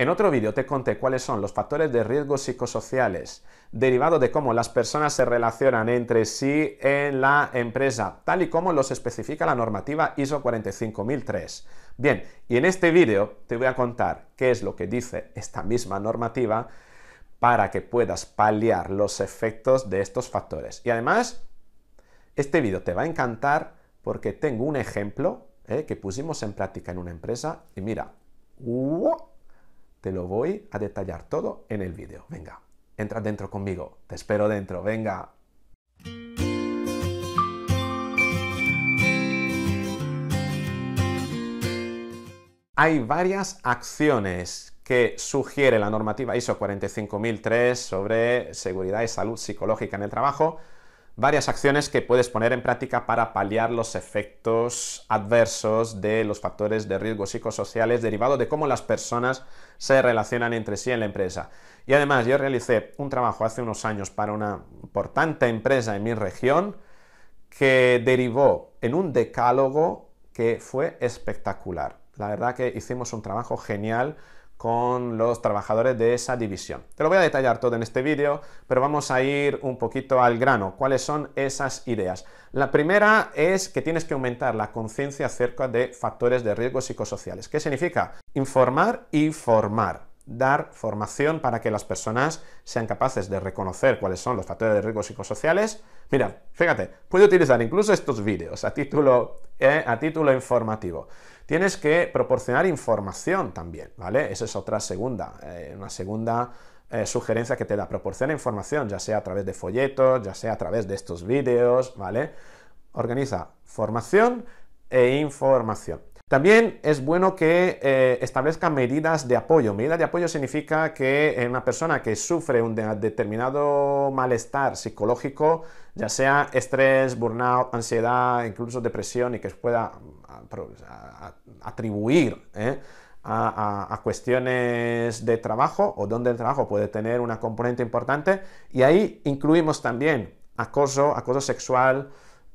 En otro vídeo te conté cuáles son los factores de riesgo psicosociales derivados de cómo las personas se relacionan entre sí en la empresa, tal y como los especifica la normativa ISO 45003. Bien, y en este vídeo te voy a contar qué es lo que dice esta misma normativa para que puedas paliar los efectos de estos factores. Y además, este vídeo te va a encantar porque tengo un ejemplo eh, que pusimos en práctica en una empresa y mira, te lo voy a detallar todo en el vídeo. Venga, entra dentro conmigo. Te espero dentro. Venga. Hay varias acciones que sugiere la normativa ISO 45003 sobre seguridad y salud psicológica en el trabajo varias acciones que puedes poner en práctica para paliar los efectos adversos de los factores de riesgo psicosociales derivados de cómo las personas se relacionan entre sí en la empresa. Y además, yo realicé un trabajo hace unos años para una importante empresa en mi región que derivó en un decálogo que fue espectacular. La verdad que hicimos un trabajo genial con los trabajadores de esa división. Te lo voy a detallar todo en este vídeo, pero vamos a ir un poquito al grano. ¿Cuáles son esas ideas? La primera es que tienes que aumentar la conciencia acerca de factores de riesgo psicosociales. ¿Qué significa? Informar y formar dar formación para que las personas sean capaces de reconocer cuáles son los factores de riesgo psicosociales. Mira, fíjate, puede utilizar incluso estos vídeos a título, eh, a título informativo. Tienes que proporcionar información también, ¿vale? Esa es otra segunda, eh, una segunda eh, sugerencia que te da, proporciona información, ya sea a través de folletos, ya sea a través de estos vídeos, ¿vale? Organiza formación e información. También es bueno que eh, establezca medidas de apoyo. Medidas de apoyo significa que una persona que sufre un determinado malestar psicológico, ya sea estrés, burnout, ansiedad, incluso depresión, y que pueda mm, atribuir eh, a, cuestiones de trabajo o donde el trabajo puede tener una componente importante. Y ahí incluimos también acoso, acoso sexual,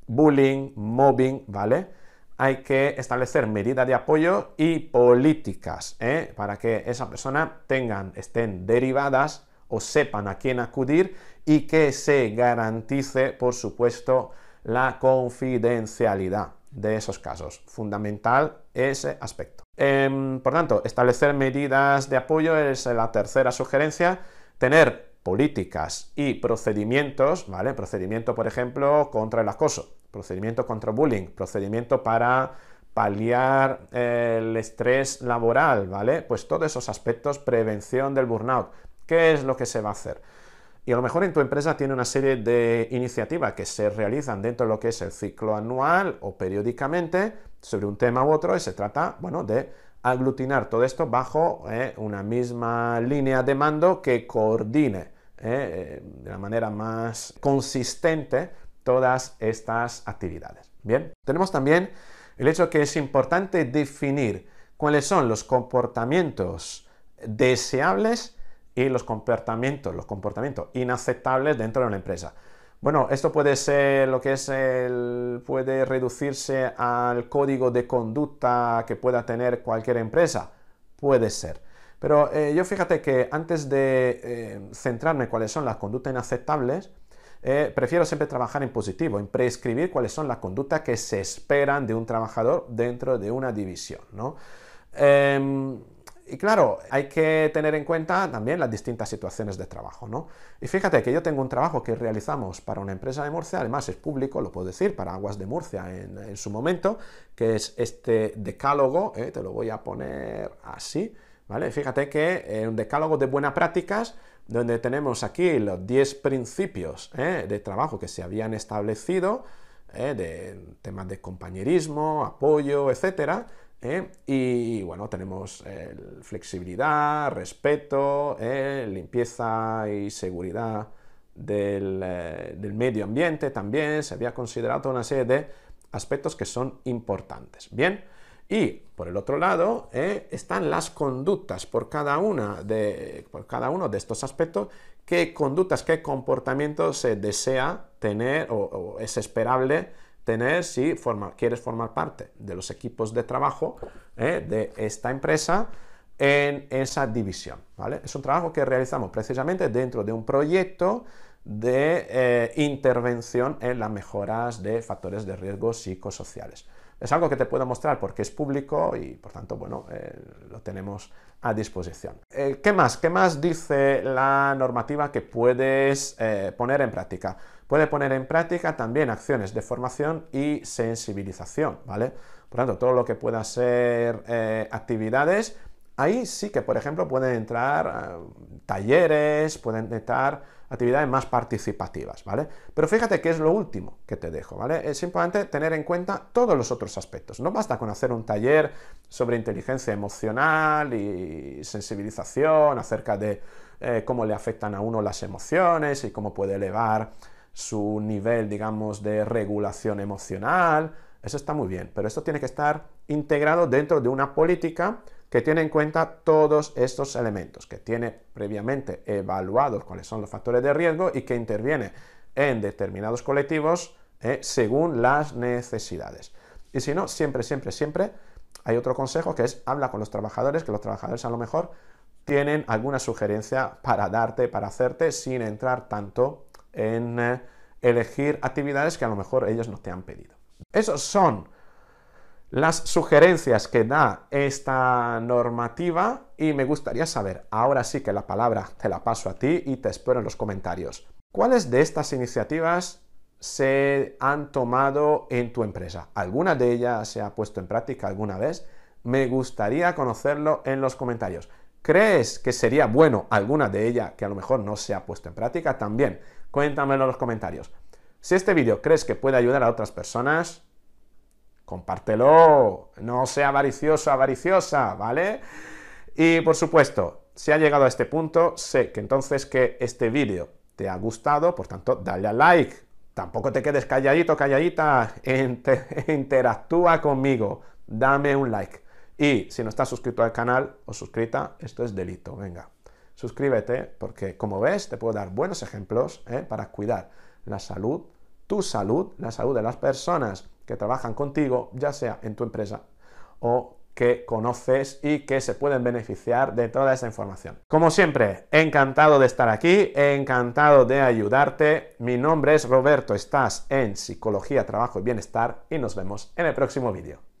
bullying, mobbing, ¿vale? hay que establecer medidas de apoyo y políticas ¿eh? para que esa persona tengan, estén derivadas o sepan a quién acudir y que se garantice, por supuesto, la confidencialidad de esos casos. Fundamental ese aspecto. Em, por tanto, establecer medidas de apoyo es la tercera sugerencia. Tener políticas y procedimientos, ¿vale? Procedimiento, por ejemplo, contra el acoso procedimiento contra bullying, procedimiento para paliar el estrés laboral, ¿vale? Pues todos esos aspectos, prevención del burnout, ¿qué es lo que se va a hacer? Y a lo mejor en tu empresa tiene una serie de iniciativas que se realizan dentro de lo que es el ciclo anual o periódicamente sobre un tema u otro y se trata, bueno, de aglutinar todo esto bajo eh, una misma línea de mando que coordine eh, de la manera más consistente todas estas actividades. Bien, tenemos también el hecho que es importante definir cuáles son los comportamientos deseables y los comportamientos, los comportamientos inaceptables dentro de una empresa. Bueno, esto puede ser lo que es el, puede reducirse al código de conducta que pueda tener cualquier empresa. Puede ser. Pero eh, yo fíjate que antes de eh, centrarme en cuáles son las conductas inaceptables, eh, prefiero siempre trabajar en positivo, en prescribir cuáles son las conductas que se esperan de un trabajador dentro de una división. ¿no? Em, y claro, hay que tener en cuenta también las distintas situaciones de trabajo, ¿no? Y fíjate que yo tengo un trabajo que realizamos para una empresa de Murcia, además es público, lo puedo decir, para Aguas de Murcia en, su momento, que es este decálogo, eh, te lo voy a poner así, ¿vale? Fíjate que eh, un decálogo de buenas prácticas donde tenemos aquí los 10 principios ¿eh? de trabajo que se habían establecido, ¿eh? de temas de compañerismo, apoyo, etc. ¿eh? Y bueno, tenemos flexibilidad, respeto, limpieza y seguridad del, del, medio ambiente también, se había considerado una serie de aspectos que son importantes. Bien, y por el otro lado eh, están las conductas por cada, una de, por cada uno de estos aspectos, qué conductas, qué comportamientos se desea tener o, es esperable tener si quieres formar parte de los equipos de trabajo eh, de esta empresa en esa división. Es un trabajo que realizamos precisamente dentro de un proyecto de eh, intervención en las mejoras de factores de riesgo psicosociales. Es algo que te puedo mostrar porque es público y por tanto, bueno, eh, lo tenemos a disposición. Eh, ¿Qué más? ¿Qué más dice la normativa que puedes eh, poner en práctica? Puede poner en práctica también acciones de formación y sensibilización, ¿vale? Por tanto, todo lo que pueda ser actividades Ahí sí que, por ejemplo, pueden entrar eh, talleres, pueden entrar actividades más participativas, ¿vale? Pero fíjate que es lo último que te dejo, ¿vale? Es simplemente tener en cuenta todos los otros aspectos. No basta con hacer un taller sobre inteligencia emocional y sensibilización acerca de eh, cómo le afectan a uno las emociones y cómo puede elevar su nivel, digamos, de regulación emocional. Eso está muy bien, pero esto tiene que estar integrado dentro de una política que tiene en cuenta todos estos elementos, que tiene previamente evaluados cuáles son los factores de riesgo y que interviene en determinados colectivos eh, según las necesidades. Y si no, siempre, siempre, siempre hay otro consejo que es habla con los trabajadores, que los trabajadores a lo mejor tienen alguna sugerencia para darte, para hacerte, sin entrar tanto en eh, elegir actividades que a lo mejor ellos no te han pedido. Esos son las sugerencias que da esta normativa y me gustaría saber, ahora sí que la palabra te la paso a ti y te espero en los comentarios, ¿cuáles de estas iniciativas se han tomado en tu empresa? ¿Alguna de ellas se ha puesto en práctica alguna vez? Me gustaría conocerlo en los comentarios. ¿Crees que sería bueno alguna de ellas que a lo mejor no se ha puesto en práctica? También cuéntamelo en los comentarios. Si este vídeo crees que puede ayudar a otras personas, compártelo, no sea avaricioso, avariciosa, ¿vale? Y por supuesto, si ha llegado a este punto, sé que entonces que este vídeo te ha gustado, por tanto, dale a like. Tampoco te quedes calladito, calladita, interactúa conmigo, dame un like. Y si no estás suscrito al canal o suscrita, esto es delito, venga. Suscríbete porque, como ves, te puedo dar buenos ejemplos ¿eh? para cuidar la salud, tu salud, la salud de las personas que trabajan contigo, ya sea en tu empresa o que conoces y que se pueden beneficiar de toda esa información. Como siempre, encantado de estar aquí, encantado de ayudarte. Mi nombre es Roberto, estás en Psicología, Trabajo y Bienestar y nos vemos en el próximo vídeo.